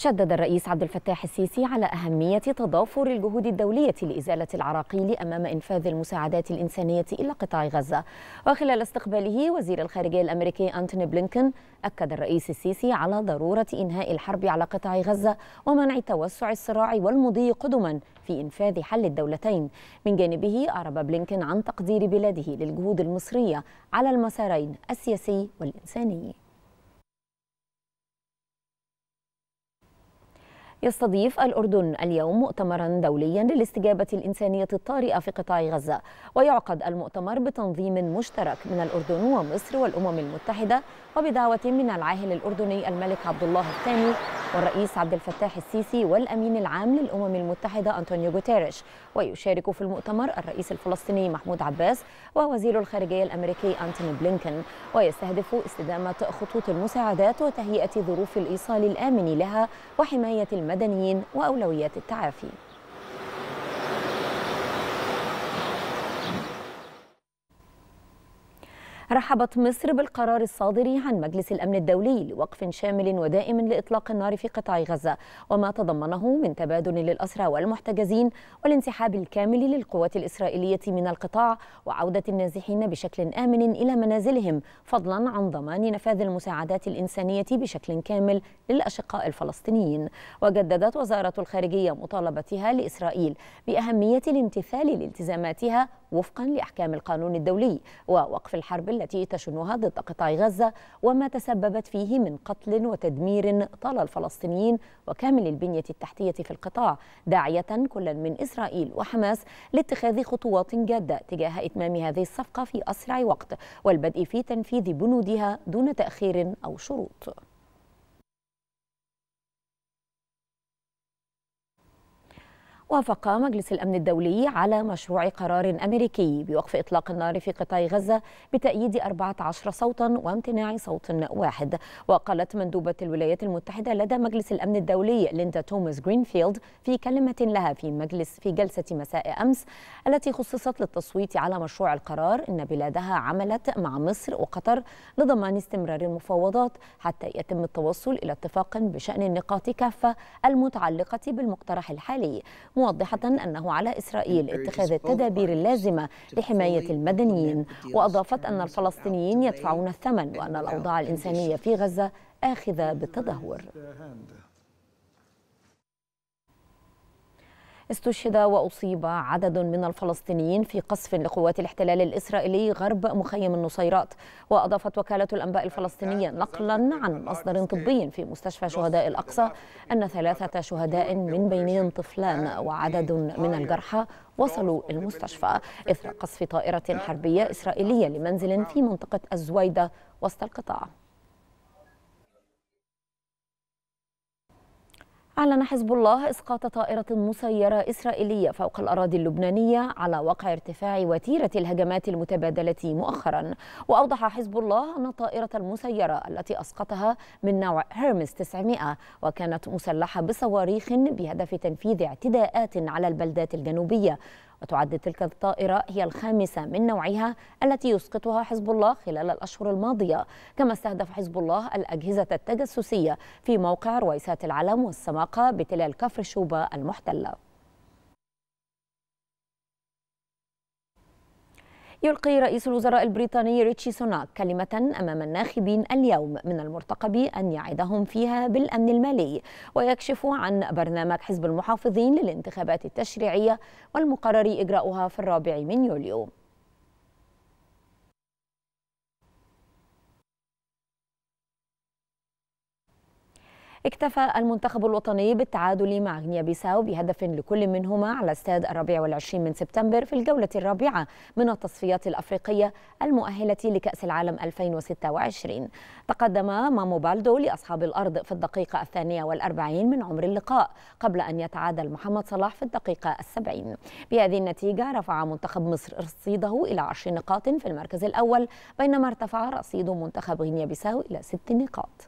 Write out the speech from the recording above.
شدد الرئيس عبد الفتاح السيسي على أهمية تضافر الجهود الدولية لإزالة العراقيل أمام إنفاذ المساعدات الإنسانية إلى قطاع غزة وخلال استقباله وزير الخارجية الأمريكي أنتوني بلينكن أكد الرئيس السيسي على ضرورة إنهاء الحرب على قطاع غزة ومنع توسع الصراع والمضي قدما في إنفاذ حل الدولتين من جانبه أعرب بلينكن عن تقدير بلاده للجهود المصرية على المسارين السياسي والإنساني يستضيف الأردن اليوم مؤتمرا دوليا للاستجابة الإنسانية الطارئة في قطاع غزة ويعقد المؤتمر بتنظيم مشترك من الأردن ومصر والأمم المتحدة وبدعوة من العاهل الأردني الملك عبد الله الثاني والرئيس عبد الفتاح السيسي والأمين العام للأمم المتحدة أنطونيو غوتيريش ويشارك في المؤتمر الرئيس الفلسطيني محمود عباس ووزير الخارجية الأمريكي أنتوني بلينكن ويستهدف استدامة خطوط المساعدات وتهيئة ظروف الإيصال الآمن لها وحماية الم المدنيين وأولويات التعافي رحبت مصر بالقرار الصادر عن مجلس الأمن الدولي لوقف شامل ودائم لإطلاق النار في قطاع غزة وما تضمنه من تبادل للأسرى والمحتجزين والانسحاب الكامل للقوات الإسرائيلية من القطاع وعودة النازحين بشكل آمن إلى منازلهم فضلا عن ضمان نفاذ المساعدات الإنسانية بشكل كامل للأشقاء الفلسطينيين وجددت وزارة الخارجية مطالبتها لإسرائيل بأهمية الامتثال لالتزاماتها وفقا لأحكام القانون الدولي ووقف الحرب التي تشنها ضد قطاع غزة وما تسببت فيه من قتل وتدمير طال الفلسطينيين وكامل البنية التحتية في القطاع داعية كلا من إسرائيل وحماس لاتخاذ خطوات جادة تجاه إتمام هذه الصفقة في أسرع وقت والبدء في تنفيذ بنودها دون تأخير أو شروط وافق مجلس الأمن الدولي على مشروع قرار أمريكي بوقف إطلاق النار في قطاع غزة بتأييد 14 صوتا وامتناع صوت واحد وقالت مندوبة الولايات المتحدة لدى مجلس الأمن الدولي ليندا توماس جرينفيلد في كلمة لها في مجلس في جلسة مساء أمس التي خصصت للتصويت على مشروع القرار إن بلادها عملت مع مصر وقطر لضمان استمرار المفاوضات حتى يتم التوصل إلى اتفاق بشأن النقاط كافة المتعلقة بالمقترح الحالي موضحة أنه على إسرائيل اتخاذ التدابير اللازمة لحماية المدنيين وأضافت أن الفلسطينيين يدفعون الثمن وأن الأوضاع الإنسانية في غزة آخذة بالتدهور استشهد وأصيب عدد من الفلسطينيين في قصف لقوات الاحتلال الإسرائيلي غرب مخيم النصيرات وأضافت وكالة الأنباء الفلسطينية نقلا عن مصدر طبي في مستشفى شهداء الأقصى أن ثلاثة شهداء من بينهم طفلان وعدد من الجرحى وصلوا المستشفى إثر قصف طائرة حربية إسرائيلية لمنزل في منطقة الزويدة وسط القطاع أعلن حزب الله إسقاط طائرة مسيرة إسرائيلية فوق الأراضي اللبنانية على وقع ارتفاع وتيرة الهجمات المتبادلة مؤخرا وأوضح حزب الله أن الطائرة المسيرة التي أسقطها من نوع هيرمس 900 وكانت مسلحة بصواريخ بهدف تنفيذ اعتداءات على البلدات الجنوبية وتعد تلك الطائرة هي الخامسة من نوعها التي يسقطها حزب الله خلال الأشهر الماضية كما استهدف حزب الله الأجهزة التجسسية في موقع رويسات العلم والسماقة بتلال كفر شوبا المحتلة يلقي رئيس الوزراء البريطاني ريتشي سوناك كلمة أمام الناخبين اليوم من المرتقب أن يعدهم فيها بالأمن المالي ويكشف عن برنامج حزب المحافظين للانتخابات التشريعية والمقرر إجراؤها في الرابع من يوليو اكتفى المنتخب الوطني بالتعادل مع غينيا بيساو بهدف لكل منهما على استاد الرابع والعشرين من سبتمبر في الجولة الرابعة من التصفيات الأفريقية المؤهلة لكأس العالم 2026 تقدم مامو بالدو لأصحاب الأرض في الدقيقة الثانية والأربعين من عمر اللقاء قبل أن يتعادل محمد صلاح في الدقيقة السبعين بهذه النتيجة رفع منتخب مصر رصيده إلى عشر نقاط في المركز الأول بينما ارتفع رصيد منتخب غينيا بيساو إلى ست نقاط